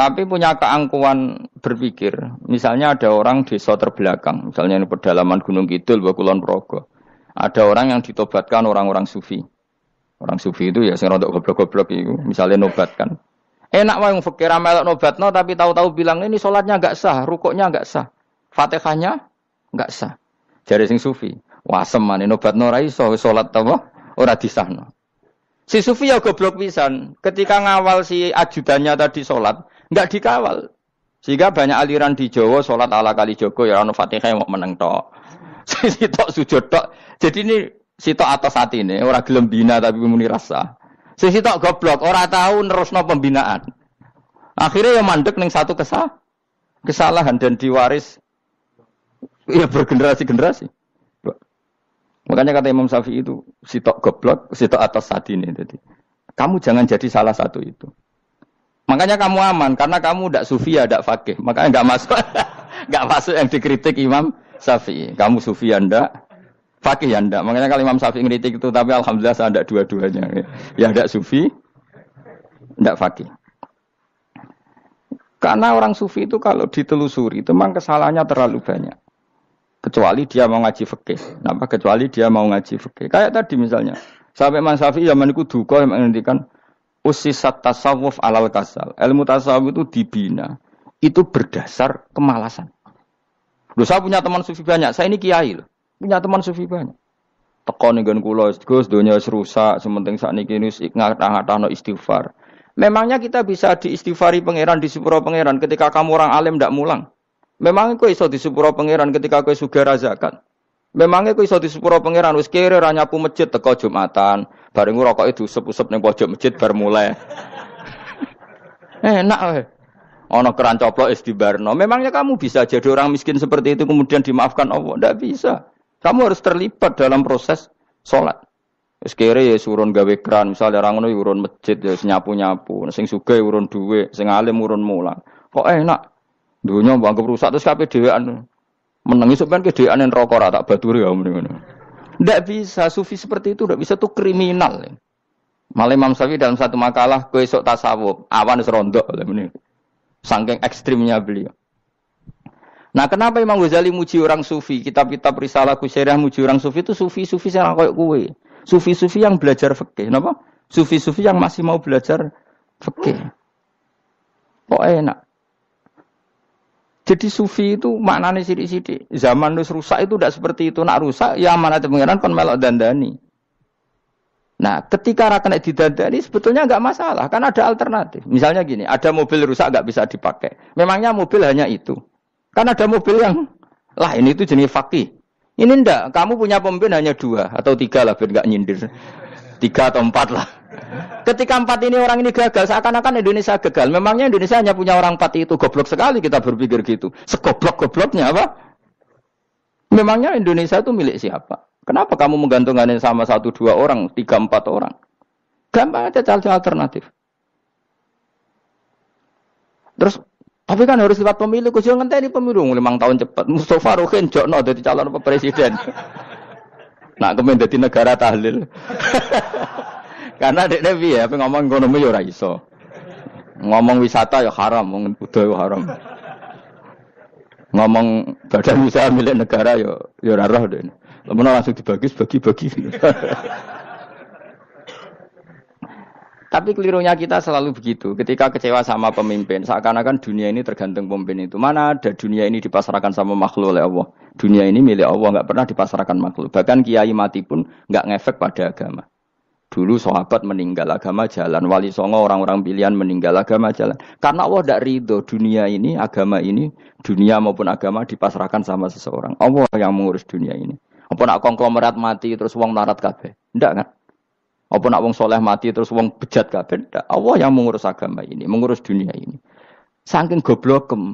Tapi punya keangkuhan berpikir. Misalnya ada orang desa terbelakang, misalnya di pedalaman Gunung Kidul, Bakulon Progo. Ada orang yang ditobatkan orang-orang sufi. Orang sufi itu ya sing rontok goblok-goblok itu, misalnya nobatkan. Enak wae wong fakir melok nobatno tapi tahu-tahu bilang ini sholatnya enggak sah, rukuknya enggak sah, Fatihahnya enggak sah. Jadi sing sufi, wah semanin nobatno ora iso salat apa ora disahno. Si sufi ya goblok pisan, ketika ngawal si ajudannya tadi sholat, Nggak dikawal. Sehingga banyak aliran di Jawa, sholat ala kali Joko ya Rano Fatihah yang mau meneng tok. tok sujud tok. Jadi ini si tok atas hati ini, orang gelem bina tapi muni rasa. Si tok goblok, orang tahu nerusno pembinaan. Akhirnya yang mandek neng satu kesah, kesalahan dan diwaris ya bergenerasi-generasi. Makanya kata Imam Syafi'i itu si tok goblok, si tok atas hati ini. Jadi, kamu jangan jadi salah satu itu. Makanya kamu aman karena kamu tidak ya tidak fakih. Makanya nggak masuk, nggak masuk yang dikritik Imam Safi. Kamu Sufi tidak fakih ya tidak. Makanya kalau Imam Safi kritik itu, tapi alhamdulillah saya tidak dua-duanya. Ya tidak sufi, tidak fakih. Karena orang sufi itu kalau ditelusuri itu memang kesalahannya terlalu banyak. Kecuali dia mau ngaji Fakih. Kenapa? Kecuali dia mau ngaji Fakih? Kayak tadi misalnya. Sampai Imam Safi zaman itu duka yang menghentikan usisat tasawuf ala tasal. Ilmu tasawuf itu dibina. Itu berdasar kemalasan. Loh, saya punya teman sufi banyak. Saya ini kiai loh. Punya teman sufi banyak. Tekon dengan kulo, gus dunia rusak. Sementing saat ini kini ngatah-ngatah istighfar. Memangnya kita bisa diistighfari pangeran di supura pangeran ketika kamu orang alim tidak mulang. Memang kau iso di supura pangeran ketika kau suga zakat. Memangnya kok iso sepuro pangeran wis kere ranya nyapu masjid teko Jumatan, bareng itu diusep-usep neng pojok masjid bar mulai. Enak eh, Ono keran coplok Barno. Memangnya kamu bisa jadi orang miskin seperti itu kemudian dimaafkan Allah? Tidak bisa. Kamu harus terlibat dalam proses sholat. Wis kere ya urun gawe keran, misalnya orang ngono ya urun masjid ya nyapu-nyapu, sing suge ya urun duwe, sing alim urun mulang. Kok enak? Dunia bangkep rusak terus kabeh dhewean kan sampean kedean rokok ora tak baturi mending ya, mending, tidak bisa sufi seperti itu tidak bisa tuh kriminal. Ya. Malah Imam Syafi'i dalam satu makalah kowe sok tasawuf, awan serondok ya, Saking ekstrimnya beliau. Nah kenapa Imam Ghazali muji orang sufi? Kitab-kitab risalah kusyariah muji orang sufi itu sufi-sufi yang kayak kue. Sufi-sufi yang belajar fikih. Kenapa? Sufi-sufi yang masih mau belajar fikih. Kok enak? Jadi sufi itu maknanya sidi-sidi. Zaman lu rusak itu tidak seperti itu. Nak rusak ya itu pengiran kan melok dandani. Nah, ketika rakan didandani sebetulnya nggak masalah, kan ada alternatif. Misalnya gini, ada mobil rusak nggak bisa dipakai. Memangnya mobil hanya itu? Kan ada mobil yang lah ini itu jenis fakih. Ini ndak, kamu punya pemimpin hanya dua atau tiga lah, biar nggak nyindir. Tiga atau empat lah. Ketika empat ini orang ini gagal, seakan-akan Indonesia gagal. Memangnya Indonesia hanya punya orang empat itu goblok sekali kita berpikir gitu. Segoblok-gobloknya apa? Memangnya Indonesia itu milik siapa? Kenapa kamu menggantungkan sama satu dua orang, tiga empat orang? Gampang aja calon alternatif. Terus tapi kan harus lewat pemilu, kusul ngenteni pemilu, memang tahun cepat. Mustafa Rukin jokno jadi calon presiden. Nak kemendeti jadi negara tahlil. Karena dek nabi ya, tapi ngomong ekonomi ya ora iso. Ngomong wisata ya haram, ngomong budaya ya haram. Ngomong badan usaha milik negara ya ya ora roh dek. Lamun langsung dibagi bagi-bagi. Tapi kelirunya kita selalu begitu. Ketika kecewa sama pemimpin, seakan-akan dunia ini tergantung pemimpin itu. Mana ada dunia ini dipasarkan sama makhluk oleh Allah. Dunia ini milik Allah, nggak pernah dipasarkan makhluk. Bahkan kiai mati pun nggak ngefek pada agama. Dulu sahabat meninggal agama jalan, wali songo orang-orang pilihan meninggal agama jalan. Karena Allah tidak ridho dunia ini, agama ini, dunia maupun agama dipasrahkan sama seseorang. Allah yang mengurus dunia ini. Apa nak konglomerat mati terus uang narat kafe? tidak kan? Apa nak uang soleh mati terus uang bejat kafe? tidak Allah yang mengurus agama ini, mengurus dunia ini. Saking kem,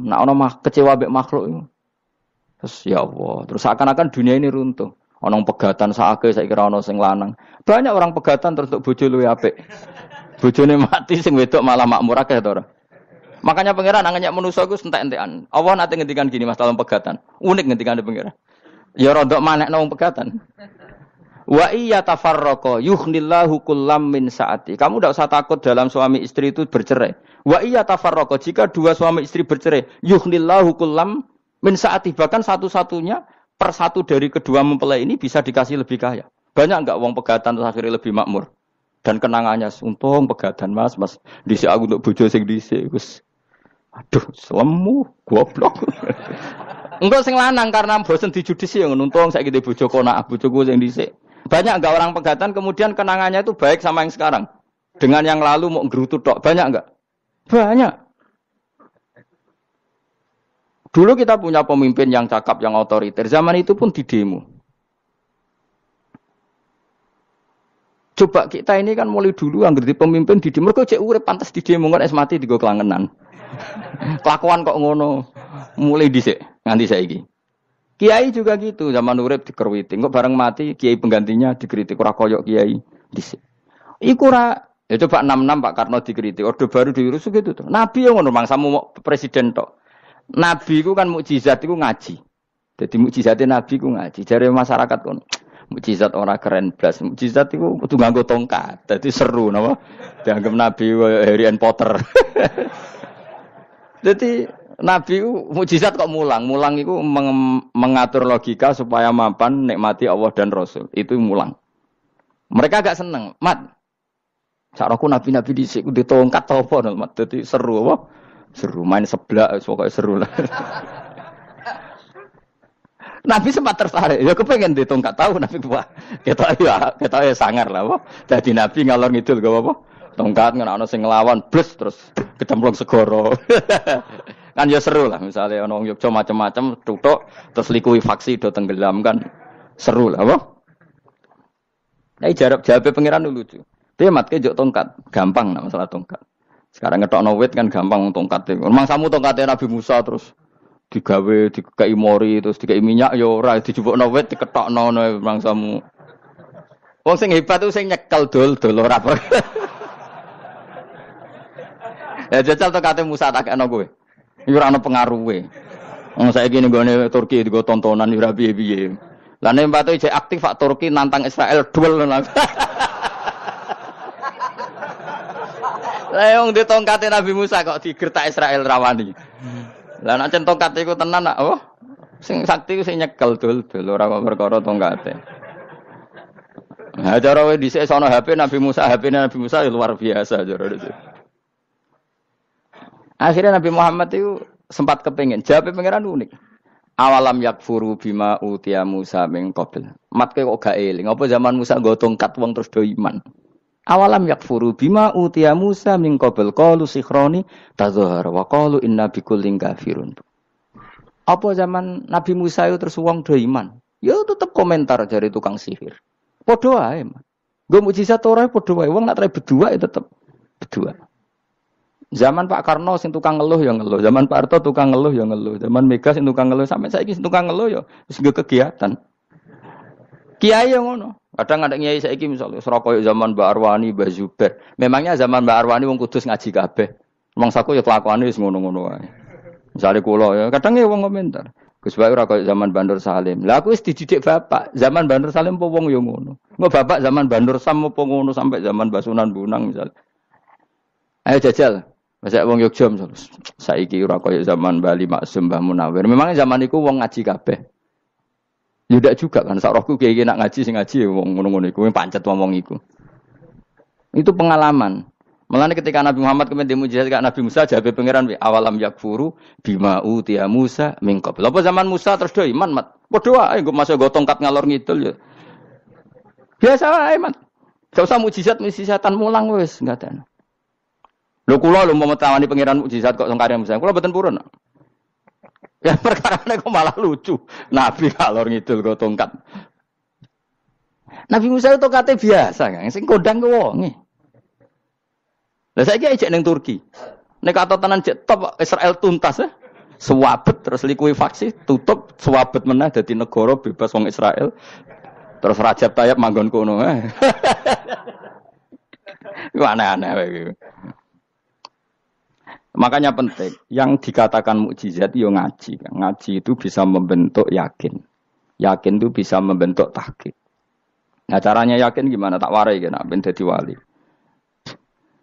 nak orang kecewa bek makhluk. Terus ya Allah, terus akan akan dunia ini runtuh. Onong pegatan saake saya kira ono sing lanang. Banyak orang pegatan terus untuk bojo luwe apik. Bojone mati sing wedok malah makmur akeh to Makanya pangeran nanya manusia ente entek entekan Allah nanti ngendikan gini mas dalam pegatan. Unik ngendikan pangeran. Ya rodok manek nang pegatan. Wa iya tafarroko yuhnillahu kullam min saati. Kamu tidak usah takut dalam suami istri itu bercerai. Wa iya tafarroko jika dua suami istri bercerai, yuhnillahu kullam min saati. Bahkan satu-satunya persatu dari kedua mempelai ini bisa dikasih lebih kaya. Banyak nggak uang pegatan terus akhirnya lebih makmur. Dan kenangannya untung pegatan mas, mas disi aku untuk bujo sing disi, gus. Aduh, selemu, goblok. Enggak sing lanang karena bosen dijudisi yang untung saya gitu bujo kona, gue sing disi. Banyak enggak orang pegatan kemudian kenangannya itu baik sama yang sekarang. Dengan yang lalu mau gerutu tok, banyak enggak Banyak. Dulu kita punya pemimpin yang cakap, yang otoriter. Zaman itu pun di demo. Coba kita ini kan mulai dulu yang di pemimpin di demo. Kok cewek pantas di demo kan es mati di kelangenan. Kelakuan kok ngono. Mulai Nanti nganti ini. Kiai juga gitu, zaman urip dikerwiting. Kok bareng mati kiai penggantinya dikritik ora koyok kiai dhisik. Iku ora ya coba 66 Pak Karno dikritik, Orde Baru diurus gitu tuh. Nabi yang ngono mangsamu presiden tok. Nabi ku kan mukjizat ku ngaji. Jadi mukjizatnya Nabi ku ngaji. Jadi masyarakat kan Mukjizat orang keren blas. Mukjizat itu kudu nganggo tongkat. Jadi seru napa? Dianggap Nabi Harry and Potter. Jadi Nabi mukjizat kok mulang. Mulang itu meng mengatur logika supaya mapan nikmati Allah dan Rasul. Itu mulang. Mereka agak seneng. Mat, Cara ku nabi-nabi di sini ditongkat tongkat mat. Jadi seru apa? Seru main seblak, pokoknya seru lah. Nabi sempat tertarik, ya kepengen dihitung, gak tahu Nabi tua. Kita ya, kita ya sangar lah, wah. Jadi Nabi ngalor gitu gak apa-apa. Tongkat nggak ono sing ngelawan, blus terus kecemplung segoro. kan ya seru lah, misalnya ono Yogyo macam-macam, tutok terus likui faksi do tenggelam kan seru lah, wah. Nah, jarak jawabnya pangeran lucu. Dia mati jok tongkat, gampang lah masalah tongkat. Sekarang ngetok novet kan gampang tongkat. Memang samu tongkatnya Nabi Musa terus digawe dikai mori terus dikai minyak yo ya ora novet wit novet memang samu. Wong sing hebat tuh sing nyekel dol-dol ora Ya jajal tuh kata Musa tak kena gue. Ini ada pengaruhnya. Nggak saya gini gue nih Turki gue tontonan yura biye biye. Lain yang patut aktif Pak Turki nantang Israel duel langsung. Leong ditongkatin di tongkatnya Nabi Musa kok di digertak Israel rawani. Lah nek tongkat iku tenan oh. Sing sakti sing nyekel dul-dul ora kok perkara tongkate. Nah, cara wis dhisik sono HP Nabi Musa, HP Nabi Musa ya luar biasa cara Akhirnya Nabi Muhammad itu sempat kepengen. Jawabnya pengiran unik. Awalam yakfuru bima utia Musa min Mat kok gak eling. Apa zaman Musa gotong kat terus doiman? iman. Awalam yakfuru bima utia Musa min qabl qalu sikhroni wa kolu inna bikullin kafirun. Apa zaman Nabi Musa itu terus wong do iman? Ya tetep komentar dari tukang sihir. Padha wae, Man. Gue mujizat ora padha ya wae wong nak berdua itu ya tetep berdua. Zaman Pak Karno sing tukang ngeluh ya ngeluh, zaman Pak Harto tukang ngeluh ya ngeluh, zaman Mega sing tukang ngeluh sampai saiki sing tukang ngeluh ya wis kegiatan. Kiai yang ngono. Kadang ada saya ini misalnya serakoyo zaman Mbak Arwani, Mbak Zuber. Memangnya zaman Mbak Arwani wong kudus ngaji kabeh. Wong saku ya kelakuan ini ngono-ngono wae. Misalnya kulo ya, kadang ya wong komentar. Gus Bayu ora zaman Bandur Salim. Lah aku dididik bapak, zaman Bandur Salim apa wong ya ngono. Nggak bapak zaman Bandur Sam apa ngono sampai zaman Basunan Bunang misalnya. Ayo jajal. Masa wong Yogya misal. Saiki ora koyo zaman Bali Maksum Mbah Munawir. Memangnya zaman itu wong ngaji kabeh. Ya juga kan kayak gini nak ngaji sih ngaji ya, wong ngomong ngono iku pancet ngomong iku. Itu pengalaman. Mulane ketika Nabi Muhammad kemudian dimujizat ke Nabi Musa jadi pangeran awalam yakfuru bima utia Musa mingkop. Lepas zaman Musa terus doa iman mat. Padha ayo nggo masuk gue tongkat ngalor ngidul ya. Biasa lah iman. Tidak usah mujizat mujizatan mulang wes nggak ada. Lo kulo lo mau tawani pangeran mujizat kok sing karya Musa. kulo boten purun. Ya perkara ini kok malah lucu. Nabi kalor ngidul kok tongkat. Nabi Musa itu tongkatnya biasa kan, sing kodang ke wonge. Lah saiki ejek yang Turki. Nek kata tenan cek top Israel tuntas ya. Eh. Swabet terus likuifaksi, tutup swabet menah jadi negara bebas wong Israel. Terus Rajab Tayyib manggon kono. Eh. Aneh-aneh Makanya penting, yang dikatakan mukjizat yo ya ngaji. Ngaji itu bisa membentuk yakin. Yakin itu bisa membentuk tahqiq. Nah caranya yakin gimana? Tak warai kena ben dadi wali.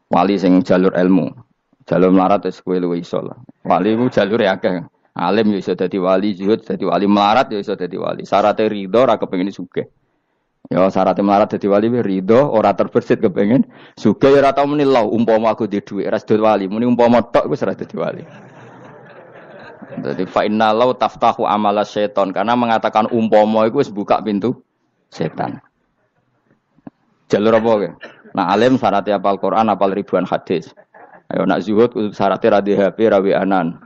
Wali sing jalur ilmu. Jalur melarat wis kowe luwe iso lah. Wali ku jalur ya akeh. Alim yo ya iso dadi wali, zuhud dadi wali, melarat yo ya iso dadi wali. Syaratnya ridho ra kepengin sugih. Ya syarat melarat jadi wali wis ridho, ora terbersit kepengen suka ya ratau menilau umpama aku di duit ras wali, muni umpama tok wis ora dadi wali. Jadi fainalau taftahu amala setan karena mengatakan umpama aku buka pintu setan. Jalur apa ya? Nah alim syaratnya apal Quran, apal ribuan hadis. Ayo nak zuhud syaratnya radhi HP rawi anan.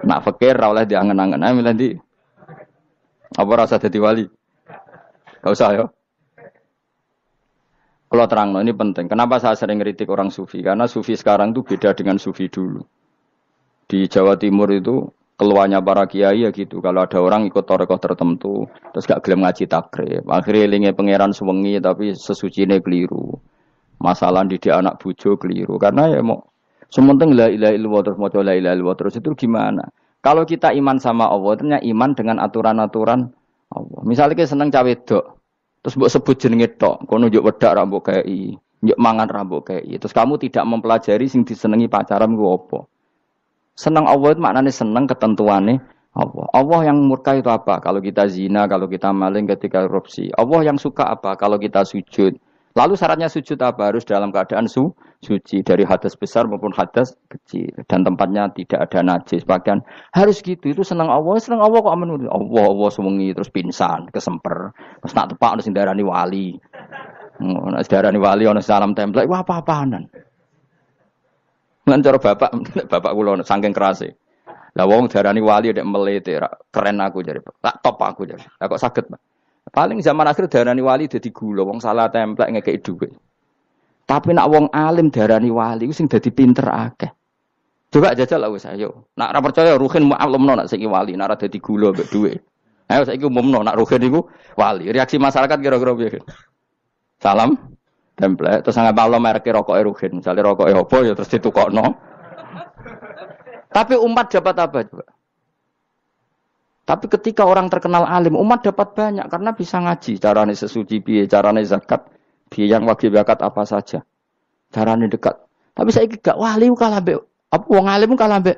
Nak fakir rawleh diangen-angen Ayo nanti apa rasa jadi wali. Gak usah ya. Kalau terang, ini penting. Kenapa saya sering kritik orang sufi? Karena sufi sekarang itu beda dengan sufi dulu. Di Jawa Timur itu keluarnya para kiai ya gitu. Kalau ada orang ikut torekoh tertentu, terus gak gelem ngaji takrib. Akhirnya lingnya pangeran suwengi tapi sesuci ini keliru. Masalah didik anak bujo keliru. Karena ya mau sementing la ilaha illallah terus mau la ilaha illallah terus itu gimana? Kalau kita iman sama Allah, ternyata iman dengan aturan-aturan Allah. Misalnya kita senang cawe dok, Terus mbok sebut jenenge tok, kau nunjuk wedak ra mbok kei, njuk mangan ra mbok kei. Terus kamu tidak mempelajari sing disenengi pacaran ku apa? Seneng Allah itu maknanya seneng ketentuannya Allah. Allah yang murka itu apa? Kalau kita zina, kalau kita maling, ketika korupsi. Allah yang suka apa? Kalau kita sujud. Lalu syaratnya sujud apa? Harus dalam keadaan su, suci dari hadas besar maupun hadas kecil dan tempatnya tidak ada najis. Bahkan harus gitu. Itu senang Allah, senang Allah kok aman. Allah, Allah semungi terus pingsan, kesemper. Terus nak tepak harus sindarani wali. Nak sindarani wali ono salam tempel wah apa-apaanan. ngancor bapak, bapak kula saking kerase. Lah wong darani wali ada melete, keren aku jadi. Tak top aku jadi. Lah kok saged, Pak? Paling zaman akhir darani wali jadi gula, wong salah templat ngekek duit. Tapi nak wong alim darani wali, sing jadi pinter akeh. Coba jajal lah saya, yuk. Nak ra percaya ruhin mu'allimno nak sing wali, nak jadi gula mbek duit. Ayo saiki umumno nak ruhin itu wali. Reaksi masyarakat kira-kira piye? Salam template terus nggak balo merek rokok ruhin, misalnya rokok opo ya terus itu kok no. Tapi umat dapat apa coba? Tapi ketika orang terkenal alim, umat dapat banyak karena bisa ngaji. Caranya sesuci biaya, caranya zakat, biaya yang wajib zakat apa saja. Caranya dekat. Tapi saya gak wali kalah be, apa wong alim kalah be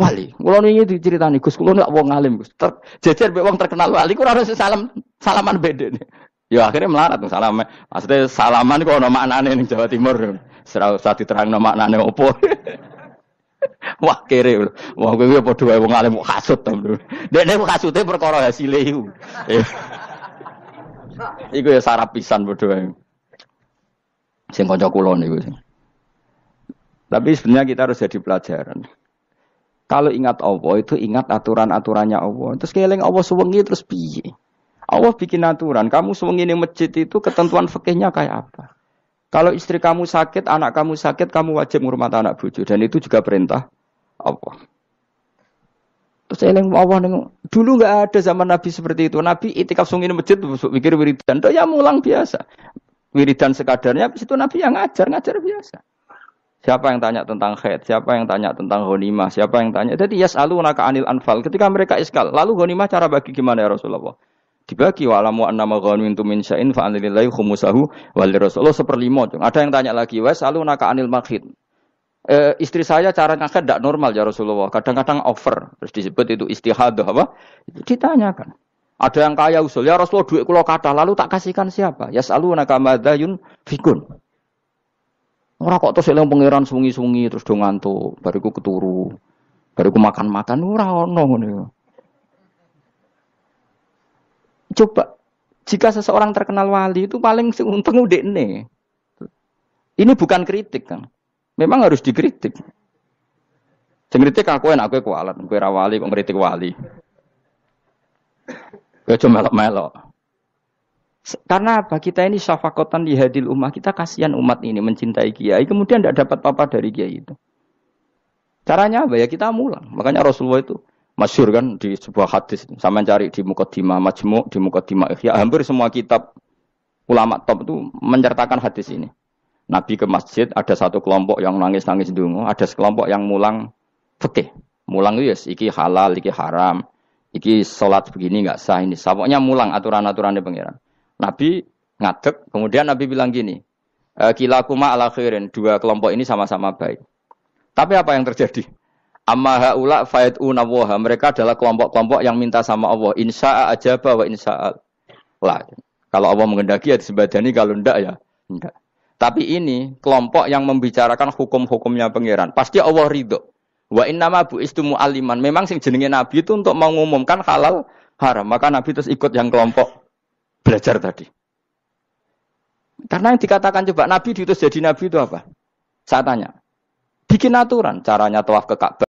wali. Kulo ini diceritani Gus, kalau nggak wong alim Gus. Ter, jajar be wong terkenal wali, kurang harus salam salaman beda nih. Ya akhirnya melarat tuh salam. Maksudnya salaman kok nama anane nih Jawa Timur. Serau satu terang nama anane opo. Wah kere. Wah kowe kuwi padha wae wong alim kok kasut to. Dekne kasute perkara hasile iku. Iku ya sarap pisan padha wae. Sing kanca kula niku sing. Tapi sebenarnya kita harus jadi pelajaran. Kalau ingat Allah itu ingat aturan-aturannya Allah. Terus keling Allah sewengi terus piye? Allah bikin aturan. Kamu sewengi ini masjid itu ketentuan fikihnya kayak apa? Kalau istri kamu sakit, anak kamu sakit, kamu wajib menghormati anak bujuk. Dan itu juga perintah Allah. Terus eling Allah neng. Dulu nggak ada zaman Nabi seperti itu. Nabi itikaf sungai masjid, besok pikir wiridan. Tuh ya mulang biasa. Wiridan sekadarnya, habis itu Nabi yang ngajar, ngajar biasa. Siapa yang tanya tentang khed? Siapa yang tanya tentang ghanimah? Siapa yang tanya? Jadi yes alu anil anfal. Ketika mereka iskal, lalu ghanimah cara bagi gimana ya Rasulullah? dibagi wa alamu annama ghanim mintum min sya'in fa anilillahi khumusahu wal rasulullah seperlima. Ada yang tanya lagi, "Wa salu naka anil makhid?" E, eh, istri saya cara ngangkat tidak normal ya Rasulullah. Kadang-kadang over, terus disebut itu istihadah apa? Itu Ditanyakan. Ada yang kaya usul ya Rasulullah duit kulo kata lalu tak kasihkan siapa? Ya salu naka madayun fikun. Ora kok terus eling pangeran sungi-sungi terus do ngantuk, bariku keturu. Bariku makan-makan ora ono coba jika seseorang terkenal wali itu paling untung udah ini. Ini bukan kritik kan. Memang harus dikritik. Sing kritik aku enak aku ya kualat, aku rawali, wali kok kritik wali. Gue cuma melok-melok. Karena apa? Kita ini syafakotan di hadil umat. Kita kasihan umat ini mencintai kiai. Kemudian tidak dapat apa-apa dari kiai itu. Caranya apa ya? Kita mulang. Makanya Rasulullah itu Masyur kan di sebuah hadis, sama cari di Mukaddimah Majmu, di Mukaddimah ya hampir semua kitab ulama top itu menyertakan hadis ini. Nabi ke masjid, ada satu kelompok yang nangis-nangis dungu, ada sekelompok yang mulang fikih. Mulang itu yes, ya, iki halal, iki haram, iki sholat begini nggak sah ini. sabuknya mulang aturan aturan di pangeran. Nabi ngadek, kemudian Nabi bilang gini, e, eh, kila ala khairin, dua kelompok ini sama-sama baik. Tapi apa yang terjadi? Amma haula fayatuna waha. Mereka adalah kelompok-kelompok yang minta sama Allah. Insya'a ajaba wa insya'a Allah. Kalau Allah mengendaki ya disebadani, kalau ndak ya enggak. Tapi ini kelompok yang membicarakan hukum-hukumnya pangeran. Pasti Allah ridho. Wa inna bu istumu aliman. Memang sing jenenge nabi itu untuk mengumumkan halal haram. Maka nabi terus ikut yang kelompok belajar tadi. Karena yang dikatakan coba nabi itu jadi nabi itu apa? Saya tanya. Bikin aturan caranya tawaf ke Ka'bah